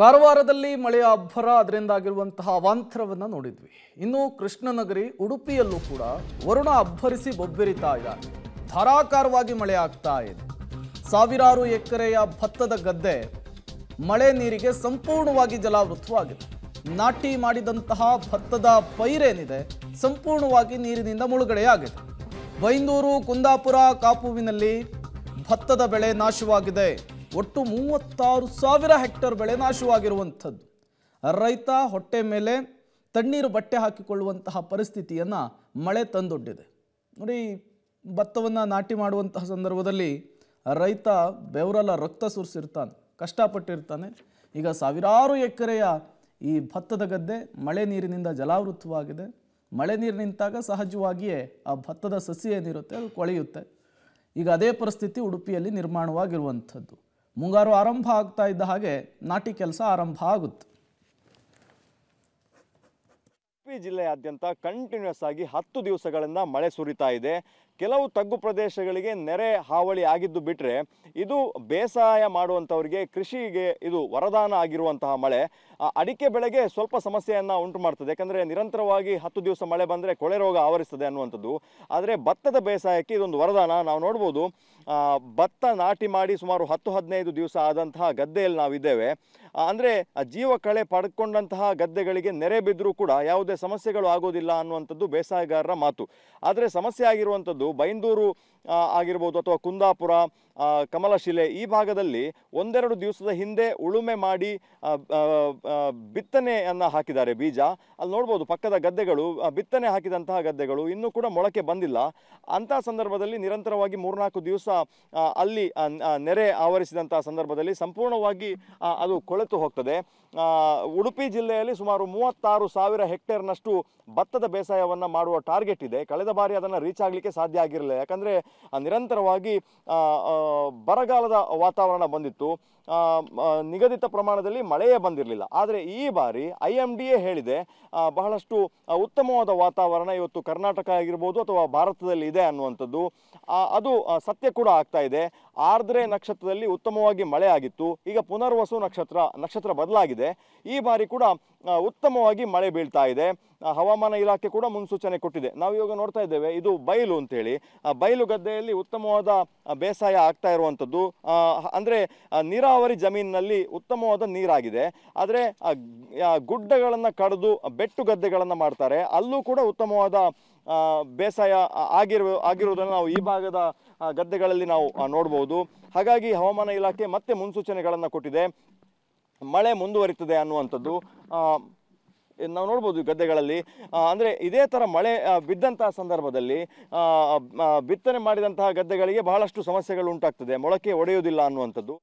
ಕಾರವಾರದಲ್ಲಿ ಮಳೆಯ ಅಬ್ಬರ ಅದರಿಂದಾಗಿರುವಂತಹ ಅವಾಂತರವನ್ನು ನೋಡಿದ್ವಿ ಇನ್ನು ಕೃಷ್ಣನಗರಿ ಉಡುಪಿಯಲ್ಲೂ ಕೂಡ ವರುಣ ಅಬ್ಬರಿಸಿ ಬೊಬ್ಬೆರಿತಾ ಇದ್ದಾರೆ ಧಾರಾಕಾರವಾಗಿ ಮಳೆ ಆಗ್ತಾ ಇದೆ ಸಾವಿರಾರು ಎಕರೆಯ ಭತ್ತದ ಗದ್ದೆ ಮಳೆ ನೀರಿಗೆ ಸಂಪೂರ್ಣವಾಗಿ ಜಲಾವೃತವಾಗಿದೆ ನಾಟಿ ಮಾಡಿದಂತಹ ಭತ್ತದ ಪೈರೇನಿದೆ ಸಂಪೂರ್ಣವಾಗಿ ನೀರಿನಿಂದ ಮುಳುಗಡೆಯಾಗಿದೆ ಬೈಂದೂರು ಕುಂದಾಪುರ ಕಾಪುವಿನಲ್ಲಿ ಭತ್ತದ ಬೆಳೆ ನಾಶವಾಗಿದೆ ಒಟ್ಟು ಮೂವತ್ತಾರು ಸಾವಿರ ಹೆಕ್ಟರ್ ಬೆಳೆ ನಾಶವಾಗಿರುವಂಥದ್ದು ರೈತ ಹೊಟ್ಟೆ ಮೇಲೆ ತಣ್ಣೀರು ಬಟ್ಟೆ ಹಾಕಿಕೊಳ್ಳುವಂತಹ ಪರಿಸ್ಥಿತಿಯನ್ನು ಮಳೆ ತಂದೊಡ್ಡಿದೆ ನೋಡಿ ಭತ್ತವನ್ನು ನಾಟಿ ಮಾಡುವಂತಹ ಸಂದರ್ಭದಲ್ಲಿ ರೈತ ಬೆವರಲ್ಲ ರಕ್ತ ಸುರಿಸಿರ್ತಾನೆ ಕಷ್ಟಪಟ್ಟಿರ್ತಾನೆ ಈಗ ಸಾವಿರಾರು ಎಕರೆಯ ಈ ಭತ್ತದ ಗದ್ದೆ ಮಳೆ ನೀರಿನಿಂದ ಜಲಾವೃತವಾಗಿದೆ ಮಳೆ ನೀರು ನಿಂತಾಗ ಸಹಜವಾಗಿಯೇ ಆ ಭತ್ತದ ಸಸಿ ಏನಿರುತ್ತೆ ಅದು ಕೊಳೆಯುತ್ತೆ ಈಗ ಅದೇ ಪರಿಸ್ಥಿತಿ ಉಡುಪಿಯಲ್ಲಿ ನಿರ್ಮಾಣವಾಗಿರುವಂಥದ್ದು ಮುಂಗಾರು ಆರಂಭ ಆಗ್ತಾ ಇದ್ದ ಹಾಗೆ ನಾಟಿ ಕೆಲಸ ಆರಂಭ ಆಗುತ್ತೆ ಉಡುಪಿ ಜಿಲ್ಲೆಯಾದ್ಯಂತ ಕಂಟಿನ್ಯೂಸ್ ಆಗಿ ಹತ್ತು ದಿವಸಗಳಿಂದ ಮಳೆ ಸುರಿತಾ ಇದೆ ಕೆಲವು ತಗ್ಗು ಪ್ರದೇಶಗಳಿಗೆ ನೆರೆ ಹಾವಳಿ ಆಗಿದ್ದು ಬಿಟ್ಟರೆ ಇದು ಬೇಸಾಯ ಮಾಡುವಂಥವರಿಗೆ ಕೃಷಿಗೆ ಇದು ವರದಾನ ಆಗಿರುವಂತಹ ಮಳೆ ಅಡಿಕೆ ಬೆಳೆಗೆ ಸ್ವಲ್ಪ ಸಮಸ್ಯೆಯನ್ನು ಉಂಟು ಮಾಡ್ತದೆ ಯಾಕಂದರೆ ನಿರಂತರವಾಗಿ ಹತ್ತು ದಿವಸ ಮಳೆ ಬಂದರೆ ಕೊಳೆ ರೋಗ ಆವರಿಸ್ತದೆ ಅನ್ನುವಂಥದ್ದು ಆದರೆ ಭತ್ತದ ಬೇಸಾಯಕ್ಕೆ ಇದೊಂದು ವರದಾನ ನಾವು ನೋಡ್ಬೋದು ಭತ್ತ ನಾಟಿ ಮಾಡಿ ಸುಮಾರು ಹತ್ತು ಹದಿನೈದು ದಿವಸ ಆದಂತಹ ಗದ್ದೆಯಲ್ಲಿ ನಾವಿದ್ದೇವೆ ಅಂದರೆ ಜೀವ ಕಳೆ ಪಡ್ಕೊಂಡಂತಹ ಗದ್ದೆಗಳಿಗೆ ನೆರೆ ಬಿದ್ದರೂ ಕೂಡ ಯಾವುದೇ ಸಮಸ್ಯೆಗಳು ಆಗೋದಿಲ್ಲ ಅನ್ನುವಂಥದ್ದು ಬೇಸಾಯಗಾರರ ಮಾತು ಆದರೆ ಸಮಸ್ಯೆ ಆಗಿರುವಂಥದ್ದು ಬೈಂದೂರು ಆಗಿರ್ಬೋದು ಅಥವಾ ಕುಂದಾಪುರ ಕಮಲಶಿಲೆ ಈ ಭಾಗದಲ್ಲಿ ಒಂದೆರಡು ದಿವಸದ ಹಿಂದೆ ಉಳುಮೆ ಮಾಡಿ ಬಿತ್ತನೆಯನ್ನು ಹಾಕಿದ್ದಾರೆ ಬೀಜ ಅಲ್ಲಿ ನೋಡ್ಬೋದು ಪಕ್ಕದ ಗದ್ದೆಗಳು ಬಿತ್ತನೆ ಹಾಕಿದಂತಹ ಗದ್ದೆಗಳು ಇನ್ನೂ ಕೂಡ ಮೊಳಕೆ ಬಂದಿಲ್ಲ ಅಂಥ ಸಂದರ್ಭದಲ್ಲಿ ನಿರಂತರವಾಗಿ ಮೂರ್ನಾಲ್ಕು ದಿವಸ ಅಲ್ಲಿ ನೆರೆ ಆವರಿಸಿದಂಥ ಸಂದರ್ಭದಲ್ಲಿ ಸಂಪೂರ್ಣವಾಗಿ ಅದು ಕೊಳೆತು ಹೋಗ್ತದೆ ಉಡುಪಿ ಜಿಲ್ಲೆಯಲ್ಲಿ ಸುಮಾರು ಮೂವತ್ತಾರು ಸಾವಿರ ಹೆಕ್ಟೇರ್ನಷ್ಟು ಭತ್ತದ ಬೇಸಾಯವನ್ನು ಮಾಡುವ ಟಾರ್ಗೆಟ್ ಇದೆ ಕಳೆದ ಬಾರಿ ಅದನ್ನು ರೀಚ್ ಆಗಲಿಕ್ಕೆ ಸಾಧ್ಯ ಆಗಿರಲಿಲ್ಲ ಯಾಕಂದರೆ ನಿರಂತರವಾಗಿ ಬರಗಾಲದ ವಾತಾವರಣ ಬಂದಿತ್ತು ನಿಗದಿತ ಪ್ರಮಾಣದಲ್ಲಿ ಮಳೆಯೇ ಬಂದಿರಲಿಲ್ಲ ಆದರೆ ಈ ಬಾರಿ ಐ ಎಮ್ ಡಿ ಎ ಹೇಳಿದೆ ಬಹಳಷ್ಟು ಉತ್ತಮವಾದ ವಾತಾವರಣ ಇವತ್ತು ಕರ್ನಾಟಕ ಆಗಿರ್ಬೋದು ಅಥವಾ ಭಾರತದಲ್ಲಿ ಇದೆ ಅನ್ನುವಂಥದ್ದು ಅದು ಸತ್ಯ ಕೂಡ ಆಗ್ತಾ ಇದೆ ಆರ್ದ್ರೆ ನಕ್ಷತ್ರದಲ್ಲಿ ಉತ್ತಮವಾಗಿ ಮಳೆ ಆಗಿತ್ತು ಈಗ ಪುನರ್ವಸು ನಕ್ಷತ್ರ ನಕ್ಷತ್ರ ಬದಲಾಗಿದೆ ಈ ಬಾರಿ ಕೂಡ ಉತ್ತಮವಾಗಿ ಮಳೆ ಬೀಳ್ತಾ ಇದೆ ಹವಾಮಾನ ಇಲಾಖೆ ಕೂಡ ಮುನ್ಸೂಚನೆ ಕೊಟ್ಟಿದೆ ನಾವು ಇವಾಗ ನೋಡ್ತಾ ಇದ್ದೇವೆ ಇದು ಬಯಲು ಅಂತೇಳಿ ಬಯಲು ಗದ್ದೆಯಲ್ಲಿ ಉತ್ತಮವಾದ ಬೇಸಾಯ ಆಗ್ತಾ ಇರುವಂಥದ್ದು ಅಂದರೆ ನೀರಾವರಿ ಜಮೀನಿನಲ್ಲಿ ಉತ್ತಮವಾದ ನೀರಾಗಿದೆ ಆದರೆ ಗುಡ್ಡಗಳನ್ನು ಕಡಿದು ಬೆಟ್ಟು ಗದ್ದೆಗಳನ್ನು ಮಾಡ್ತಾರೆ ಅಲ್ಲೂ ಕೂಡ ಉತ್ತಮವಾದ ಬೇಸಾಯ ಆಗಿರುವ ಆಗಿರುವುದನ್ನು ನಾವು ಈ ಭಾಗದ ಗದ್ದೆಗಳಲ್ಲಿ ನಾವು ನೋಡ್ಬೋದು ಹಾಗಾಗಿ ಹವಾಮಾನ ಇಲಾಖೆ ಮತ್ತೆ ಮುನ್ಸೂಚನೆಗಳನ್ನು ಕೊಟ್ಟಿದೆ ಮಳೆ ಮುಂದುವರಿತದೆ ಅನ್ನುವಂಥದ್ದು ನಾವು ನೋಡ್ಬೋದು ಗದ್ದೆಗಳಲ್ಲಿ ಅಂದರೆ ಇದೇ ಥರ ಮಳೆ ಬಿದ್ದಂತಹ ಸಂದರ್ಭದಲ್ಲಿ ಬಿತ್ತನೆ ಮಾಡಿದಂತಹ ಗದ್ದೆಗಳಿಗೆ ಬಹಳಷ್ಟು ಸಮಸ್ಯೆಗಳು ಉಂಟಾಗ್ತದೆ ಮೊಳಕೆ ಒಡೆಯುವುದಿಲ್ಲ ಅನ್ನುವಂಥದ್ದು